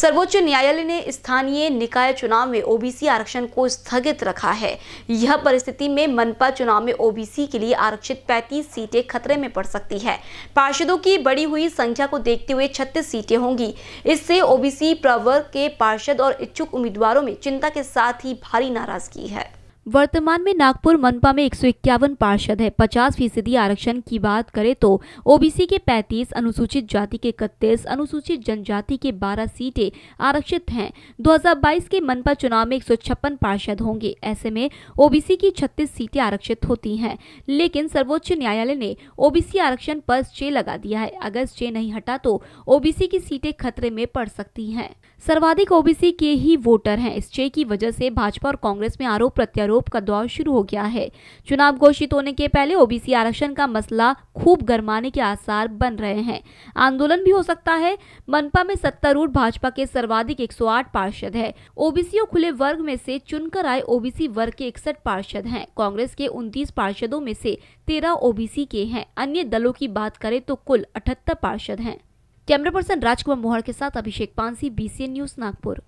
सर्वोच्च न्यायालय ने स्थानीय निकाय चुनाव में ओबीसी आरक्षण को स्थगित रखा है यह परिस्थिति में मनपा चुनाव में ओबीसी के लिए आरक्षित 35 सीटें खतरे में पड़ सकती है पार्षदों की बढ़ी हुई संख्या को देखते हुए 36 सीटें होंगी इससे ओबीसी प्रवर्ग के पार्षद और इच्छुक उम्मीदवारों में चिंता के साथ ही भारी नाराजगी है वर्तमान में नागपुर मनपा में एक पार्षद है 50 फीसदी आरक्षण की बात करें तो ओबीसी के 35, अनुसूचित जाति के इकतीस अनुसूचित जनजाति के 12 सीटें आरक्षित हैं 2022 के मनपा चुनाव में एक पार्षद होंगे ऐसे में ओबीसी की 36 सीटें आरक्षित होती हैं लेकिन सर्वोच्च न्यायालय ने ओबीसी आरक्षण पर स्टे लगा दिया है अगर स्टे नहीं हटा तो ओबीसी की सीटें खतरे में पड़ सकती है सर्वाधिक ओबीसी के ही वोटर इस स्टे की वजह से भाजपा और कांग्रेस में आरोप प्रत्यारोप आरोप का दौर शुरू हो गया है चुनाव घोषित होने के पहले ओबीसी आरक्षण का मसला खूब गरमाने के आसार बन रहे हैं आंदोलन भी हो सकता है मनपा में सत्तारूढ़ भाजपा के सर्वाधिक 108 पार्षद है ओबीसी और खुले वर्ग में से चुनकर आए ओबीसी वर्ग के इकसठ पार्षद है कांग्रेस के उन्तीस पार्षदों में से तेरह ओबीसी के हैं अन्य दलों की बात करें तो कुल अठहत्तर पार्षद हैं कैमरा पर्सन राजकुमार मोहर के साथ अभिषेक पांसी बीसीएन न्यूज नागपुर